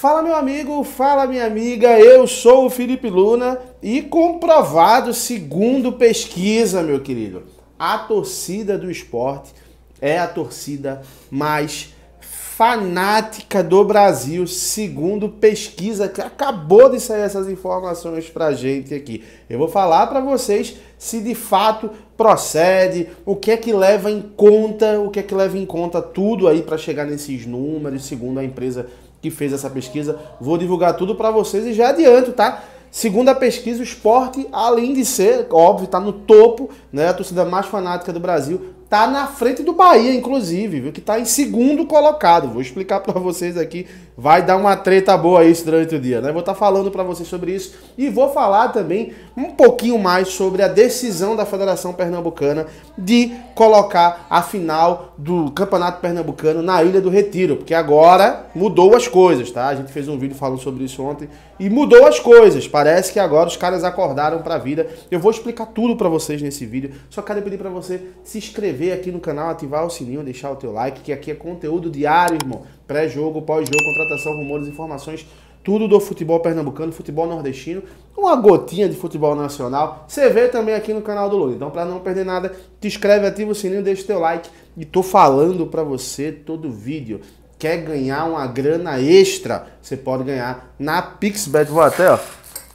Fala meu amigo, fala minha amiga, eu sou o Felipe Luna e comprovado segundo pesquisa, meu querido, a torcida do esporte é a torcida mais fanática do Brasil, segundo pesquisa que acabou de sair essas informações pra gente aqui. Eu vou falar para vocês se de fato procede, o que é que leva em conta, o que é que leva em conta tudo aí para chegar nesses números, segundo a empresa que fez essa pesquisa. Vou divulgar tudo para vocês e já adianto, tá? Segundo a pesquisa, o esporte, além de ser, óbvio, está no topo né? A torcida mais fanática do Brasil. Tá na frente do Bahia, inclusive, viu? Que tá em segundo colocado. Vou explicar para vocês aqui. Vai dar uma treta boa isso durante o dia, né? Vou estar tá falando para vocês sobre isso e vou falar também um pouquinho mais sobre a decisão da Federação Pernambucana de colocar a final do Campeonato Pernambucano na Ilha do Retiro, porque agora mudou as coisas, tá? A gente fez um vídeo falando sobre isso ontem e mudou as coisas. Parece que agora os caras acordaram para a vida. Eu vou explicar tudo para vocês nesse vídeo vídeo. Só quero pedir para você se inscrever aqui no canal, ativar o sininho, deixar o teu like, que aqui é conteúdo diário, irmão. Pré-jogo, pós-jogo, contratação, rumores, informações tudo do futebol pernambucano, futebol nordestino, uma gotinha de futebol nacional. Você vê também aqui no canal do Lula. Então, para não perder nada, te inscreve, ativa o sininho, deixa o teu like. E tô falando para você todo vídeo. Quer ganhar uma grana extra? Você pode ganhar na Pixbet. Vou até, ó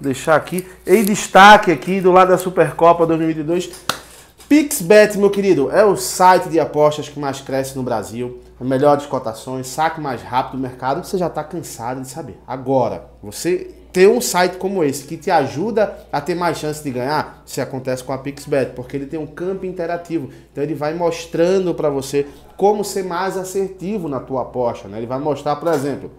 deixar aqui. Em destaque aqui do lado da Supercopa 2022, Pixbet, meu querido, é o site de apostas que mais cresce no Brasil. Melhores cotações, saque mais rápido do mercado. Você já está cansado de saber. Agora, você ter um site como esse que te ajuda a ter mais chance de ganhar, se acontece com a Pixbet, porque ele tem um campo interativo. Então ele vai mostrando para você como ser mais assertivo na tua aposta, né? Ele vai mostrar, por exemplo,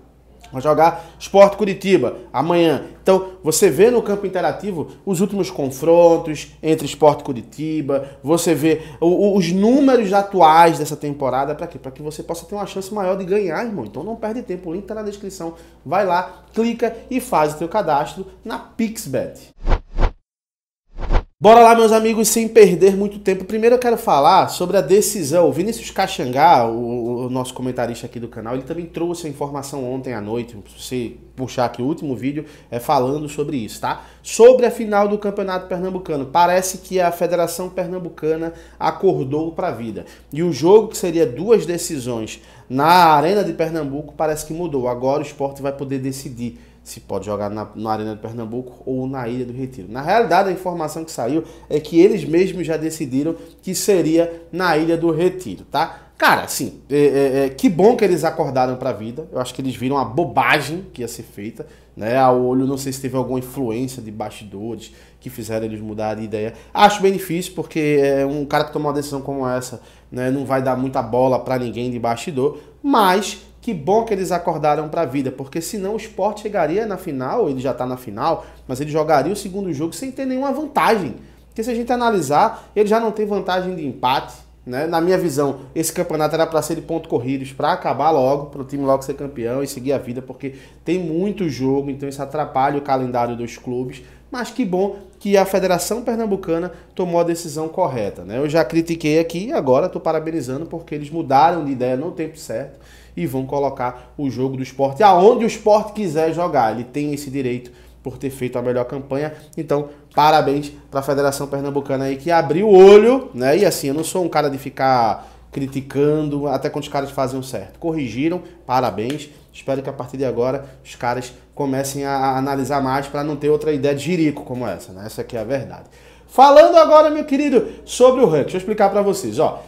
Vai jogar Sport Curitiba amanhã. Então, você vê no campo interativo os últimos confrontos entre Sport Curitiba, você vê o, os números atuais dessa temporada para quê? Para que você possa ter uma chance maior de ganhar, irmão. Então não perde tempo, o link tá na descrição. Vai lá, clica e faz o teu cadastro na Pixbet. Bora lá, meus amigos, sem perder muito tempo. Primeiro eu quero falar sobre a decisão. O Vinícius Caxangá, o, o, nosso comentarista aqui do canal, ele também trouxe a informação ontem à noite. Se puxar aqui o último vídeo, é falando sobre isso, tá? Sobre a final do Campeonato Pernambucano. Parece que a Federação Pernambucana acordou para a vida. E o jogo, que seria duas decisões na Arena de Pernambuco, parece que mudou. Agora o esporte vai poder decidir se pode jogar na, na, Arena do Pernambuco ou na Ilha do Retiro. Na realidade, a informação que saiu é que eles mesmos já decidiram que seria na Ilha do Retiro, tá? Cara, assim, é, é, é que bom que eles acordaram para a vida. Eu acho que eles viram a bobagem que ia ser feita, né? A olho, não sei se teve alguma influência de bastidores que fizeram eles mudar de ideia. Acho bem difícil, porque é, um cara que tomou uma decisão como essa, né, não vai dar muita bola para ninguém de bastidor, mas que bom que eles acordaram para a vida, porque senão o esporte chegaria na final, ele já está na final, mas ele jogaria o segundo jogo sem ter nenhuma vantagem. Porque se a gente analisar, ele já não tem vantagem de empate. Né? Na minha visão, esse campeonato era para ser de ponto corridos, para acabar logo, para o time logo ser campeão e seguir a vida, porque tem muito jogo, então isso atrapalha o calendário dos clubes. Mas que bom que a Federação Pernambucana tomou a decisão correta. Né? Eu já critiquei aqui, agora estou parabenizando porque eles mudaram de ideia no tempo certo e vão colocar o jogo do esporte aonde o esporte quiser jogar. Ele tem esse direito por ter feito a melhor campanha. Então, parabéns para a Federação Pernambucana aí que abriu o olho, né? E assim, eu não sou um cara de ficar criticando, até quando os caras faziam certo. Corrigiram, parabéns. Espero que a partir de agora os caras comecem a analisar mais para não ter outra ideia de jirico como essa, né? Essa aqui é a verdade. Falando agora, meu querido, sobre o ranking, deixa eu explicar para vocês, ó.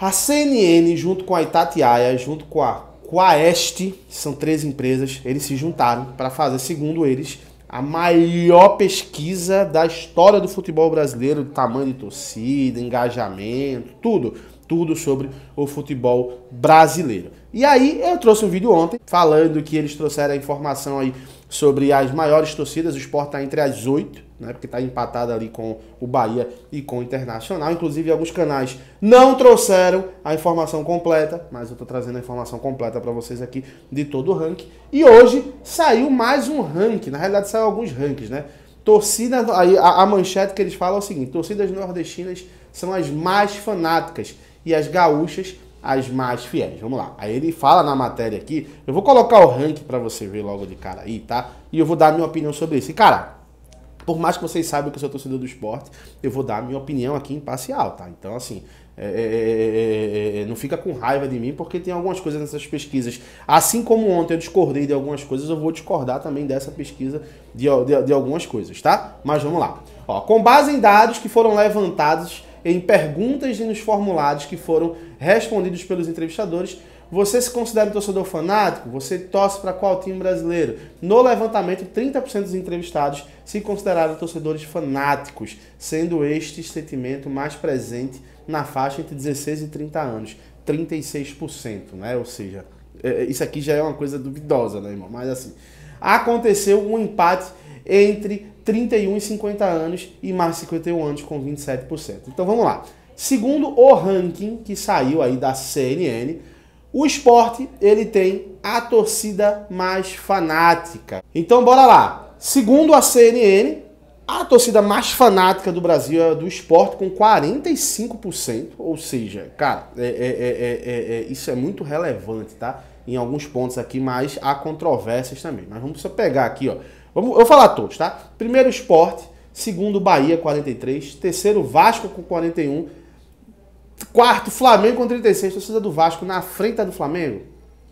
A CNN, junto com a Itatiaia, junto com a Quaest, são três empresas, eles se juntaram para fazer, segundo eles, a maior pesquisa da história do futebol brasileiro, tamanho de torcida, engajamento, tudo, tudo sobre o futebol brasileiro. E aí eu trouxe um vídeo ontem falando que eles trouxeram a informação aí sobre as maiores torcidas, o esporte está entre as oito né? Porque está empatada ali com o Bahia e com o Internacional. Inclusive, alguns canais não trouxeram a informação completa, mas eu estou trazendo a informação completa para vocês aqui de todo o ranking. E hoje saiu mais um ranking, na realidade saiu alguns rankings, né? Torcida aí a, a manchete que eles falam é o seguinte: torcidas nordestinas são as mais fanáticas e as gaúchas as mais fiéis. Vamos lá. Aí ele fala na matéria aqui, eu vou colocar o ranking para você ver logo de cara aí, tá? E eu vou dar a minha opinião sobre isso. E cara, por mais que vocês saibam que eu sou torcedor do esporte, eu vou dar a minha opinião aqui imparcial, tá? Então, assim, é é, é, é, é, não fica com raiva de mim, porque tem algumas coisas nessas pesquisas. Assim como ontem eu discordei de algumas coisas, eu vou discordar também dessa pesquisa de, de, de algumas coisas, tá? Mas vamos lá. Ó, com base em dados que foram levantados em perguntas e nos formulados que foram respondidos pelos entrevistadores, você se considera um torcedor fanático? Você torce para qual time brasileiro? No levantamento, 30% dos entrevistados se consideraram torcedores fanáticos, sendo este sentimento mais presente na faixa entre 16 e 30 anos, 36%, né? Ou seja, é, é, isso aqui já é uma coisa duvidosa, né, irmão? Mas assim, aconteceu um empate entre 31 e 50 anos e mais 51 anos com 27%. Então vamos lá. Segundo o ranking que saiu aí da CNN, o esporte, ele tem a torcida mais fanática. Então bora lá. Segundo a CNN, a torcida mais fanática do Brasil é do esporte com 45%, ou seja, cara, é é é, é, é, é, isso é muito relevante, tá? Em alguns pontos aqui, mas há controvérsias também. Mas vamos só pegar aqui, ó. Vamos, eu falar todos, tá? Primeiro esporte, segundo Bahia 43, terceiro Vasco com 41 Quarto, Flamengo com 36. Torcida do Vasco na frente do Flamengo.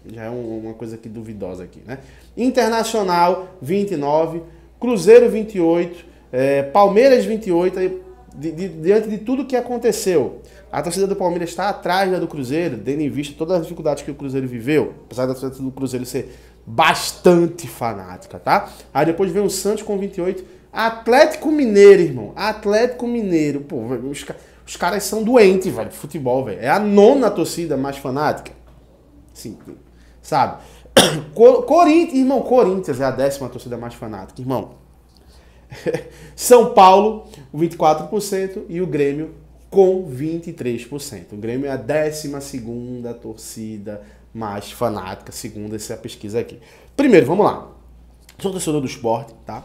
Já é uma coisa aqui duvidosa aqui, né? Internacional, 29. Cruzeiro, 28. É, Palmeiras, 28. Aí, di, diante de tudo que aconteceu, a torcida do Palmeiras está atrás da do Cruzeiro, tendo em vista todas as dificuldades que o Cruzeiro viveu. Apesar da torcida do Cruzeiro ser bastante fanática, tá? Aí depois vem o Santos com 28. Atlético Mineiro, irmão. Atlético Mineiro. Pô, vamos caras os caras são doentes, velho, futebol, velho. É a nona torcida mais fanática. Sim, sabe? Corinthians, irmão, Corinthians é a décima torcida mais fanática, irmão. São Paulo, 24%, e o Grêmio com 23%. O Grêmio é a 12 segunda torcida mais fanática, segundo essa pesquisa aqui. Primeiro, vamos lá. Sou torcedor do esporte, tá?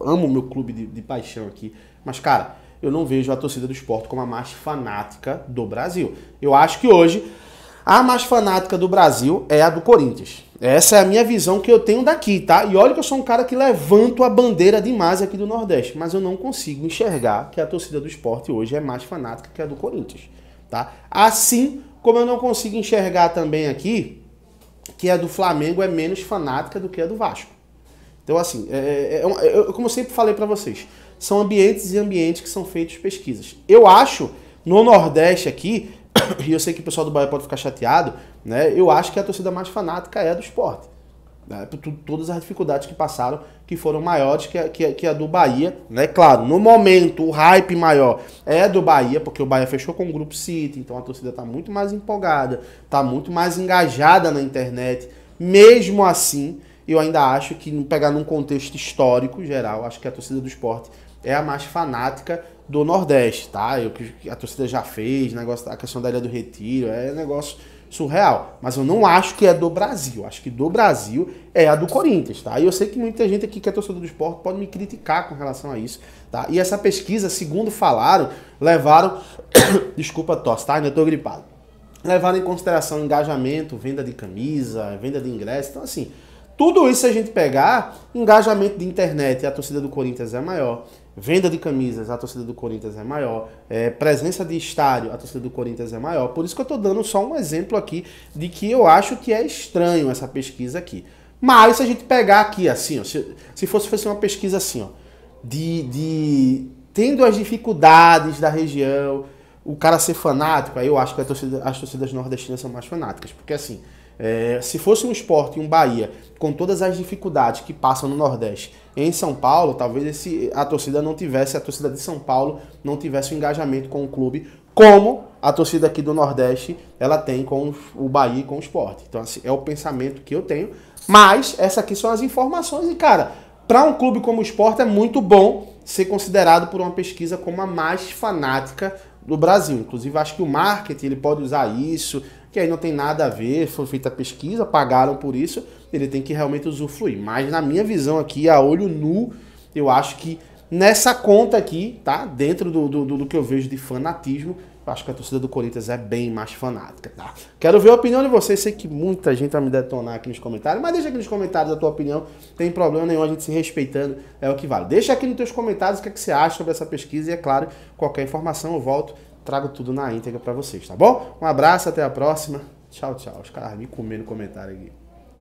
Amo o meu clube de, de paixão aqui. Mas, cara, eu não vejo a torcida do esporte como a mais fanática do Brasil. Eu acho que hoje a mais fanática do Brasil é a do Corinthians. Essa é a minha visão que eu tenho daqui, tá? E olha que eu sou um cara que levanto a bandeira demais aqui do Nordeste, mas eu não consigo enxergar que a torcida do esporte hoje é mais fanática que a do Corinthians, tá? Assim como eu não consigo enxergar também aqui que a do Flamengo é menos fanática do que a do Vasco. Então, assim, é, é, é, é eu, como eu sempre falei para vocês, são ambientes e ambientes que são feitos pesquisas. Eu acho, no Nordeste aqui, e eu sei que o pessoal do Bahia pode ficar chateado, né? Eu acho que a torcida mais fanática é a do esporte. Né, por todas as dificuldades que passaram, que foram maiores que a, que, que a do Bahia, né? Claro, no momento o hype maior é do Bahia, porque o Bahia fechou com o Grupo City, então a torcida está muito mais empolgada, está muito mais engajada na internet. Mesmo assim, eu ainda acho que, pegar num contexto histórico geral, acho que a torcida do esporte é a mais fanática do Nordeste, tá? Eu, a torcida já fez, negócio, a questão da Ilha do Retiro, é negócio surreal. Mas eu não acho que é do Brasil. Acho que do Brasil é a do Corinthians, tá? E eu sei que muita gente aqui que é torcedor do esporte pode me criticar com relação a isso, tá? E essa pesquisa, segundo falaram, levaram. Desculpa a tosse, tá? Ainda tô gripado. Levaram em consideração engajamento, venda de camisa, venda de ingresso. Então, assim, tudo isso, se a gente pegar, engajamento de internet, a torcida do Corinthians é maior. Venda de camisas, a torcida do Corinthians é maior. É, presença de estádio, a torcida do Corinthians é maior. Por isso que eu estou dando só um exemplo aqui de que eu acho que é estranho essa pesquisa aqui. Mas se a gente pegar aqui, assim, ó, se, se fosse, fosse uma pesquisa assim, ó, de, de tendo as dificuldades da região, o cara ser fanático, aí eu acho que torcida, as torcidas nordestinas são mais fanáticas. Porque assim, é, se fosse um esporte, um Bahia, com todas as dificuldades que passam no Nordeste, em São Paulo, talvez esse, a torcida não tivesse, a torcida de São Paulo não tivesse o um engajamento com o clube, como a torcida aqui do Nordeste ela tem com o Bahia e com o esporte. Então, assim, é o pensamento que eu tenho. Mas, essa aqui são as informações, e cara, para um clube como o esporte é muito bom ser considerado por uma pesquisa como a mais fanática do Brasil. Inclusive, acho que o marketing ele pode usar isso, que aí não tem nada a ver, foi feita pesquisa, pagaram por isso, ele tem que realmente usufruir. Mas na minha visão aqui, a olho nu, eu acho que nessa conta aqui, tá? Dentro do, do, do que eu vejo de fanatismo, eu acho que a torcida do Corinthians é bem mais fanática, tá? Quero ver a opinião de vocês. Sei que muita gente vai me detonar aqui nos comentários, mas deixa aqui nos comentários a tua opinião. Tem problema nenhum, a gente se respeitando é o que vale. Deixa aqui nos teus comentários o que, é que você acha sobre essa pesquisa e, é claro, qualquer informação eu volto trago tudo na íntegra para vocês, tá bom? Um abraço, até a próxima. Tchau, tchau. Os caras me comendo no comentário aqui.